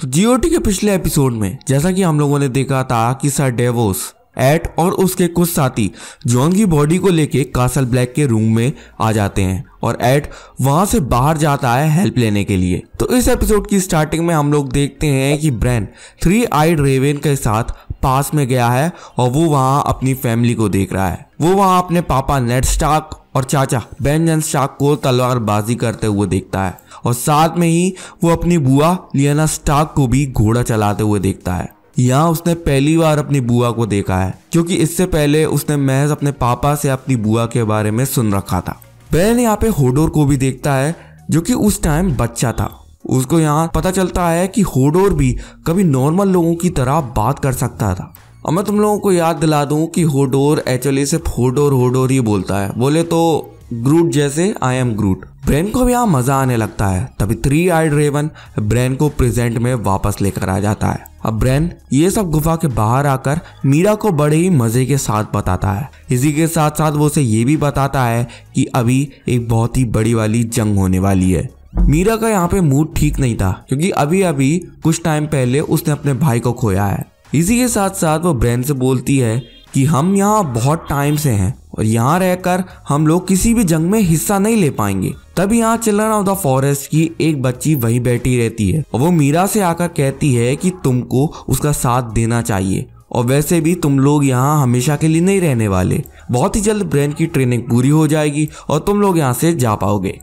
तो जीओटी के पिछले एपिसोड में जैसा कि हम लोगों ने देखा था कि सर डेवोस एट और उसके कुछ साथी जॉन की बॉडी को लेके कासल ब्लैक के रूम में आ जाते हैं और एट वहां से बाहर जाता है हेल्प लेने के लिए तो इस एपिसोड की स्टार्टिंग में हम लोग देखते हैं कि ब्रैन थ्री आइड रेवेन के साथ पास में गया है और वो वहाँ अपनी फैमिली को देख रहा है वो वहाँ अपने पापा नेट स्टार्क और चाचा बेंजन स्टार्क को तलवारबाजी करते हुए देखता है और साथ में ही वो अपनी बुआ लियाना स्टार्क को भी घोड़ा चलाते हुए देखता है यहाँ उसने पहली बार अपनी बुआ को देखा है क्योंकि इससे पहले उसने महज अपने पापा से अपनी बुआ के बारे में सुन रखा था बेन यहाँ पे होडोर को भी देखता है जो कि उस टाइम बच्चा था उसको यहाँ पता चलता है कि होडोर भी कभी नॉर्मल लोगों की तरह बात कर सकता था अब मैं तुम लोगों को याद दिला दूँ कि होडोर एक्चुअली सिर्फ होडोर होडोर ही बोलता है बोले तो ग्रूट जैसे आई एम ग्रूट ब्रेन को भी यहाँ मजा आने लगता है तभी थ्री आइड रेवन ब्रेन को प्रेजेंट में वापस लेकर आ जाता है अब ब्रेन ये सब गुफा के बाहर आकर मीरा को बड़े ही मजे के साथ बताता है इसी के साथ साथ वो उसे ये भी बताता है कि अभी एक बहुत ही बड़ी वाली जंग होने वाली है मीरा का यहाँ पे मूड ठीक नहीं था क्योंकि अभी अभी कुछ टाइम पहले उसने अपने भाई को खोया है इसी के साथ साथ वो ब्रेन से बोलती है कि हम यहाँ बहुत टाइम से हैं और यहाँ रहकर हम लोग किसी भी जंग में हिस्सा नहीं ले पाएंगे तब यहाँ चिल्ड्रन ऑफ द फॉरेस्ट की एक बच्ची वहीं बैठी रहती है और वो मीरा से आकर कहती है कि तुमको उसका साथ देना चाहिए और वैसे भी तुम लोग यहाँ हमेशा के लिए नहीं रहने वाले बहुत ही जल्द ब्रेन की ट्रेनिंग पूरी हो जाएगी और तुम लोग यहाँ से जा पाओगे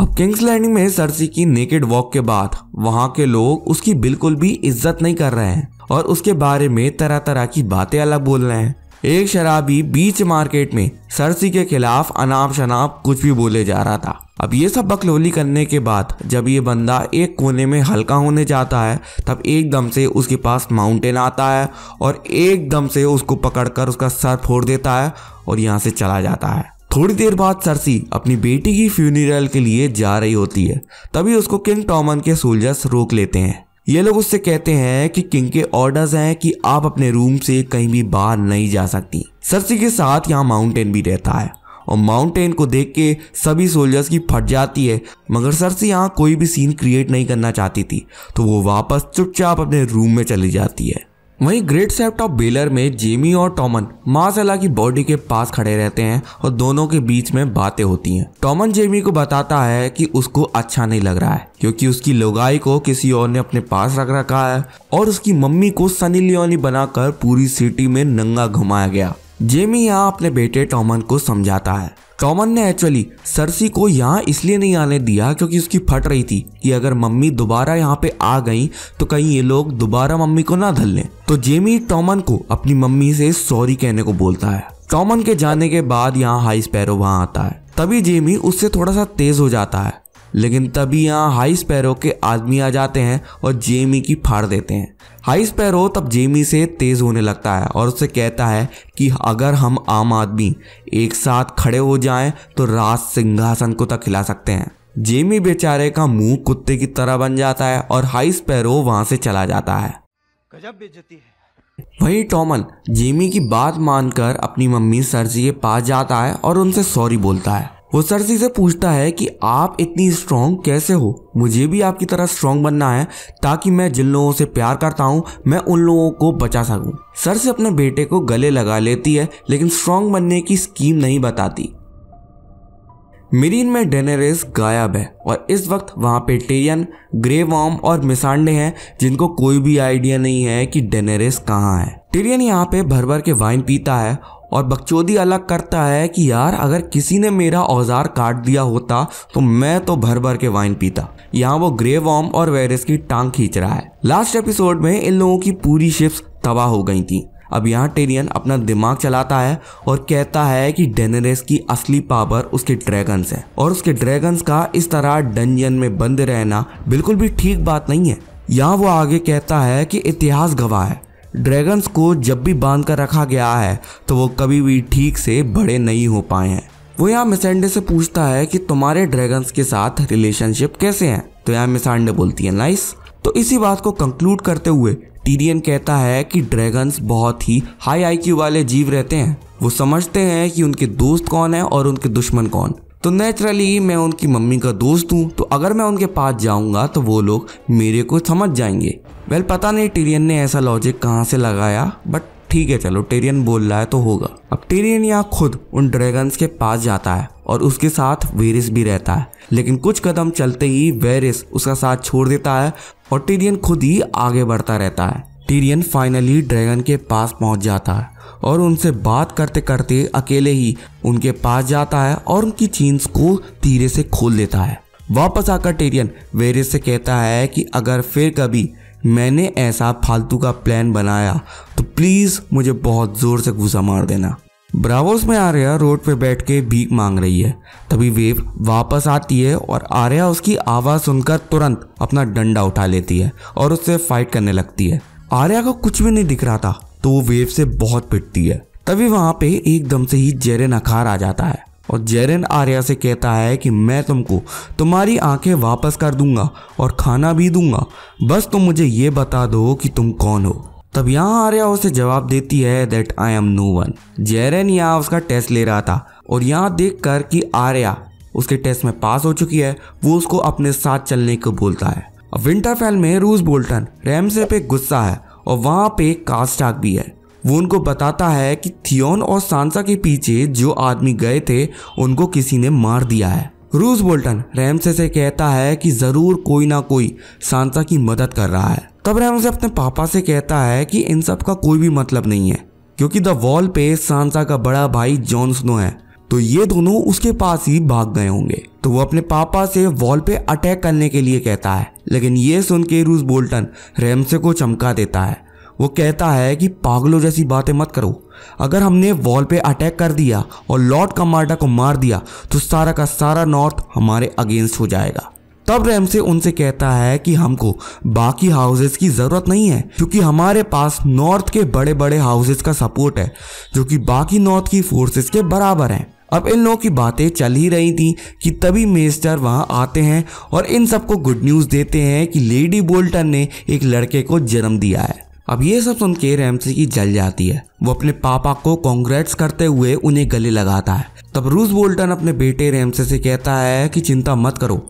अब किंग्स लैंडिंग में सरसी की नेकेड वॉक के बाद वहां के लोग उसकी बिल्कुल भी इज्जत नहीं कर रहे हैं और उसके बारे में तरह तरह की बातें अलग बोल रहे हैं एक शराबी बीच मार्केट में सरसी के खिलाफ अनाप शनाप कुछ भी बोले जा रहा था अब ये सब बकलोली करने के बाद जब ये बंदा एक कोने में हल्का होने जाता है तब एकदम से उसके पास माउंटेन आता है और एकदम से उसको पकड़कर उसका सर फोड़ देता है और यहाँ से चला जाता है थोड़ी देर बाद सरसी अपनी बेटी की फ्यूनरल के लिए जा रही होती है तभी उसको किंग टॉमन के सोल्जर्स रोक लेते हैं ये लोग उससे कहते हैं कि किंग के ऑर्डर्स हैं कि आप अपने रूम से कहीं भी बाहर नहीं जा सकती सरसी के साथ यहाँ माउंटेन भी रहता है और माउंटेन को देख के सभी सोल्जर्स की फट जाती है मगर सरसी यहाँ कोई भी सीन क्रिएट नहीं करना चाहती थी तो वो वापस चुपचाप अपने रूम में चली जाती है वहीं ग्रेट सेफ्ट ऑफ बेलर में जेमी और टॉमन मार्सला की बॉडी के पास खड़े रहते हैं और दोनों के बीच में बातें होती हैं। टॉमन जेमी को बताता है कि उसको अच्छा नहीं लग रहा है क्योंकि उसकी लोगाई को किसी और ने अपने पास रख रखा है और उसकी मम्मी को सनी लियोनी बनाकर पूरी सिटी में नंगा घुमाया गया जेमी यहाँ अपने बेटे टॉमन को समझाता है टॉमन ने एक्चुअली सरसी को यहाँ इसलिए नहीं आने दिया क्योंकि उसकी फट रही थी कि अगर मम्मी दोबारा यहाँ पे आ गई तो कहीं ये लोग दोबारा मम्मी को ना धल लें तो जेमी टॉमन को अपनी मम्मी से सॉरी कहने को बोलता है टॉमन के जाने के बाद यहाँ हाई स्पैरो वहाँ आता है तभी जेमी उससे थोड़ा सा तेज हो जाता है लेकिन तभी यहाँ हाई स्पैरो के आदमी आ जाते हैं और जेमी की फाड़ देते हैं हाई स्पैरो तब जेमी से तेज होने लगता है और उसे कहता है कि अगर हम आम आदमी एक साथ खड़े हो जाएं तो राज सिंहासन को तक खिला सकते हैं जेमी बेचारे का मुंह कुत्ते की तरह बन जाता है और हाई स्पैरो वहां से चला जाता है गजब बेचती है वही टॉमन जेमी की बात मानकर अपनी मम्मी सरजी के पास जाता है और उनसे सॉरी बोलता है वो सरसी से पूछता है कि आप इतनी स्ट्रांग कैसे हो मुझे भी आपकी तरह स्ट्रांग बनना है ताकि मैं जिन लोगों से प्यार करता हूँ मैं उन लोगों को बचा सकूँ सरसी अपने बेटे को गले लगा लेती है लेकिन स्ट्रांग बनने की स्कीम नहीं बताती मिरीन में डेनेरेस गायब है और इस वक्त वहाँ पे टेरियन वॉम और मिसांडे हैं जिनको कोई भी आइडिया नहीं है कि डेनेरेस कहाँ है टेरियन यहाँ पे भर भर के वाइन पीता है और बकचोदी अलग करता है कि यार अगर किसी ने मेरा औजार काट दिया होता तो मैं तो भर भर के वाइन पीता यहाँ वो ग्रे वॉर्म और वेरिस की टांग खींच रहा है लास्ट एपिसोड में इन लोगों की पूरी शिप्स तबाह हो गई थी अब यहाँ टेरियन अपना दिमाग चलाता है और कहता है कि डेनरेस की असली पावर उसके ड्रैगन्स है और उसके ड्रैगन्स का इस तरह डंजन में बंद रहना बिल्कुल भी ठीक बात नहीं है यहाँ वो आगे कहता है कि इतिहास गवाह है ड्रैगन्स को जब भी बांध कर रखा गया है तो वो कभी भी ठीक से बड़े नहीं हो पाए हैं वो यहाँ मिसांडे से पूछता है कि तुम्हारे ड्रैगन्स के साथ रिलेशनशिप कैसे हैं तो यहाँ मिसांडे बोलती है नाइस तो इसी बात को कंक्लूड करते हुए टीरियन कहता है कि ड्रैगन्स बहुत ही हाई आईक्यू वाले जीव रहते हैं वो समझते हैं कि उनके दोस्त कौन है और उनके दुश्मन कौन तो नेचुरली मैं उनकी मम्मी का दोस्त हूँ तो अगर मैं उनके पास जाऊँगा तो वो लोग मेरे को समझ जाएंगे वेल पता नहीं टेरियन ने ऐसा लॉजिक कहाँ से लगाया बट ठीक है चलो टेरियन बोल रहा है तो होगा अब टेरियन यहाँ खुद उन ड्रैगन्स के पास जाता है और उसके साथ वेरिस भी रहता है लेकिन कुछ कदम चलते ही वेरिस उसका साथ छोड़ देता है और टेरियन खुद ही आगे बढ़ता रहता है टीरियन फाइनली ड्रैगन के पास पहुंच जाता है और उनसे बात करते करते अकेले ही उनके पास जाता है और उनकी जीन्स को धीरे से खोल देता है वापस आकर टेरियन वेरे से कहता है कि अगर फिर कभी मैंने ऐसा फालतू का प्लान बनाया तो प्लीज़ मुझे बहुत ज़ोर से घुसा मार देना ब्रावोस में आर्या रोड पे बैठ के भीख मांग रही है तभी वेव वापस आती है और आर्या उसकी आवाज़ सुनकर तुरंत अपना डंडा उठा लेती है और उससे फाइट करने लगती है आर्या को कुछ भी नहीं दिख रहा था तो वो वेव से बहुत पिटती है तभी वहां पे एकदम से ही जेरेन अखार आ जाता है और जेरेन आर्या से कहता है कि मैं तुमको तुम्हारी आंखें वापस कर दूंगा और खाना भी दूंगा बस तुम मुझे ये बता दो कि तुम कौन हो तब यहाँ आर्या उसे जवाब देती है that I am no one Jaqen यहाँ उसका टेस्ट ले रहा था और यहाँ देख कर कि आर्या उसके टेस्ट में पास हो चुकी है वो उसको अपने साथ चलने को बोलता है अब विंटरफेल में रूस बोल्टन रैमसे पे गुस्सा है और वहाँ पे कास्टाक भी है वो उनको बताता है कि थियोन और सांसा के पीछे जो आदमी गए थे उनको किसी ने मार दिया है रूस बोल्टन रैमसे से कहता है कि जरूर कोई ना कोई सांसा की मदद कर रहा है तब रैमसे अपने पापा से कहता है कि इन सब का कोई भी मतलब नहीं है क्योंकि द वॉल पे सांसा का बड़ा भाई जॉन स्नो है तो ये दोनों उसके पास ही भाग गए होंगे तो वो अपने पापा से वॉल पे अटैक करने के लिए कहता है लेकिन ये सुन के रूस बोल्टन रेमसे को चमका देता है वो कहता है कि पागलों जैसी बातें मत करो अगर हमने वॉल पे अटैक कर दिया और लॉर्ड कमार्डा को मार दिया तो सारा का सारा नॉर्थ हमारे अगेंस्ट हो जाएगा तब रेमसे उनसे कहता है कि हमको बाकी हाउसेस की ज़रूरत नहीं है क्योंकि हमारे पास नॉर्थ के बड़े बड़े हाउसेस का सपोर्ट है जो कि बाकी नॉर्थ की फोर्सेस के बराबर हैं अब इन लोगों की बातें चल ही रही थी कि तभी मेस्टर वहां आते हैं और इन सबको गुड न्यूज़ देते हैं कि लेडी बोल्टन ने एक लड़के को जन्म दिया है अब ये सब सुन के रैमसी की जल जाती है वो अपने पापा को कॉन्ग्रेट्स करते हुए उन्हें गले लगाता है तब रूस बोल्टन अपने बेटे रैमसे से कहता है कि चिंता मत करो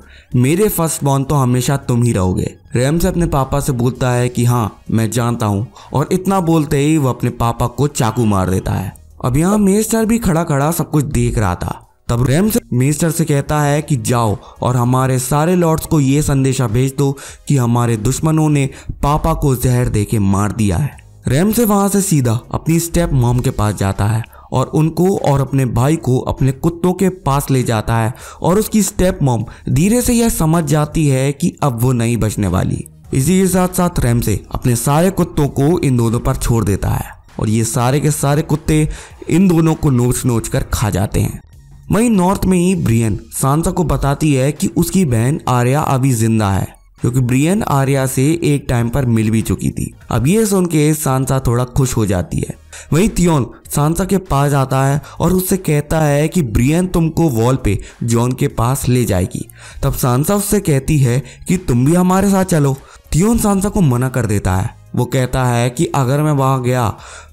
मेरे फर्स्ट बॉर्न तो हमेशा तुम ही रहोगे रैमसे अपने पापा से बोलता है कि हाँ मैं जानता हूँ और इतना बोलते ही वो अपने पापा को चाकू मार देता है अब यहाँ मेस्टर भी खड़ा खड़ा सब कुछ देख रहा था तब से मेस्टर से कहता है कि जाओ और हमारे सारे लॉर्ड्स को ये संदेशा भेज दो कि हमारे दुश्मनों ने पापा को जहर दे के मार दिया है रेम से वहां से सीधा अपनी स्टेप मॉम के पास जाता है और उनको और अपने भाई को अपने कुत्तों के पास ले जाता है और उसकी स्टेप मॉम धीरे से यह समझ जाती है कि अब वो नहीं बचने वाली इसी के साथ साथ रेम से अपने सारे कुत्तों को इन दोनों पर छोड़ देता है और ये सारे के सारे कुत्ते इन दोनों को नोच नोच कर खा जाते हैं वहीं नॉर्थ में ही ब्रियन सांसा को बताती है कि उसकी बहन आर्या अभी जिंदा है क्योंकि ब्रियन आर्या से एक टाइम पर मिल भी चुकी थी अब ये सुन के सांसा थोड़ा खुश हो जाती है वहीं तियोन सांसा के पास आता है और उससे कहता है कि ब्रियन तुमको वॉल पे जॉन के पास ले जाएगी तब सांसा उससे कहती है कि तुम भी हमारे साथ चलो तियोन सांसा को मना कर देता है वो कहता है कि अगर मैं वहां गया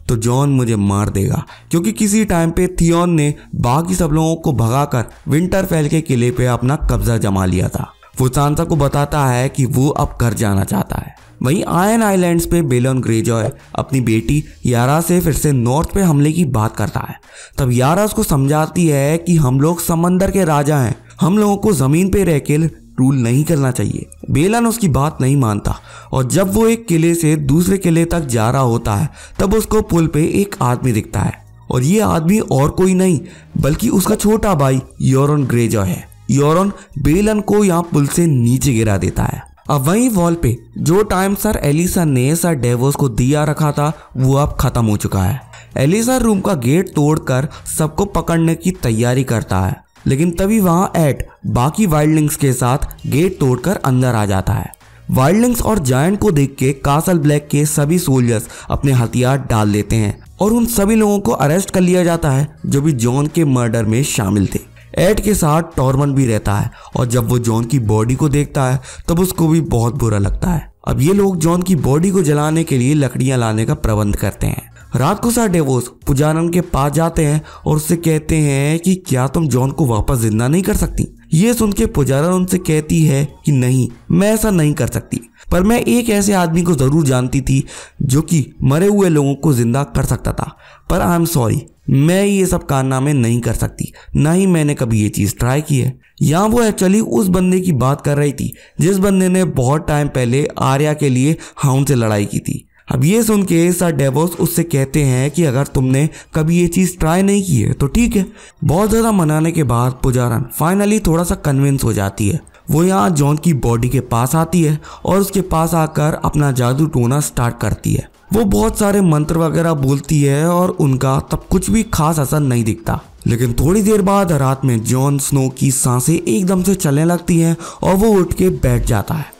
तो जॉन मुझे मार देगा क्योंकि किसी टाइम पे थियोन ने बाकी सब लोगों को भगाकर विंटरफेल के किले पे अपना कब्जा जमा लिया था वो सांसा को बताता है कि वो अब घर जाना चाहता है वहीं आयन आइलैंड्स पे बेलन ग्रेजॉय अपनी बेटी यारा से फिर से नॉर्थ पे हमले की बात करता है तब यारा उसको समझाती है कि हम लोग समंदर के राजा हैं हम लोगों को जमीन पे रहकर रूल नहीं करना चाहिए बेलन उसकी बात नहीं मानता और जब वो एक किले से दूसरे किले तक जा रहा होता है तब उसको पुल पे एक आदमी दिखता है और ये आदमी और कोई नहीं बल्कि उसका छोटा भाई योरन ग्रेजो है योरन बेलन को यहाँ पुल से नीचे गिरा देता है अब वही वॉल पे जो टाइम सर एलिसा ने सर डेवोस को दिया रखा था वो अब खत्म हो चुका है एलिसा रूम का गेट तोड़कर सबको पकड़ने की तैयारी करता है लेकिन तभी वहाँ एट बाकी वाइल्डलिंग्स के साथ गेट तोड़कर अंदर आ जाता है वाइल्डलिंग्स और जायंट को देख के कासल ब्लैक के सभी सोल्जर्स अपने हथियार डाल देते हैं और उन सभी लोगों को अरेस्ट कर लिया जाता है जो भी जॉन के मर्डर में शामिल थे एड के साथ टॉर्मन भी रहता है और जब वो जॉन की बॉडी को देखता है तब उसको भी बहुत बुरा लगता है अब ये लोग जॉन की बॉडी को जलाने के लिए लकड़ियां लाने का प्रबंध करते हैं रात को सर डेवोस पुजारन के पास जाते हैं और उससे कहते हैं कि क्या तुम जॉन को वापस जिंदा नहीं कर सकती ये सुन के पुजारन उनसे कहती है कि नहीं मैं ऐसा नहीं कर सकती पर मैं एक ऐसे आदमी को ज़रूर जानती थी जो कि मरे हुए लोगों को ज़िंदा कर सकता था पर आई एम सॉरी मैं ये सब कारनामे नहीं कर सकती ना ही मैंने कभी ये चीज़ ट्राई की है यहाँ वो एक्चुअली उस बंदे की बात कर रही थी जिस बंदे ने बहुत टाइम पहले आर्या के लिए हाउन से लड़ाई की थी अब ये सुन के सर डेवोस उससे कहते हैं कि अगर तुमने कभी ये चीज़ ट्राई नहीं की है तो ठीक है बहुत ज़्यादा मनाने के बाद पुजारन फाइनली थोड़ा सा कन्विंस हो जाती है वो यहाँ जॉन की बॉडी के पास आती है और उसके पास आकर अपना जादू टोना स्टार्ट करती है वो बहुत सारे मंत्र वगैरह बोलती है और उनका तब कुछ भी खास असर नहीं दिखता लेकिन थोड़ी देर बाद रात में जॉन स्नो की सांसें एकदम से चलने लगती हैं और वो उठ के बैठ जाता है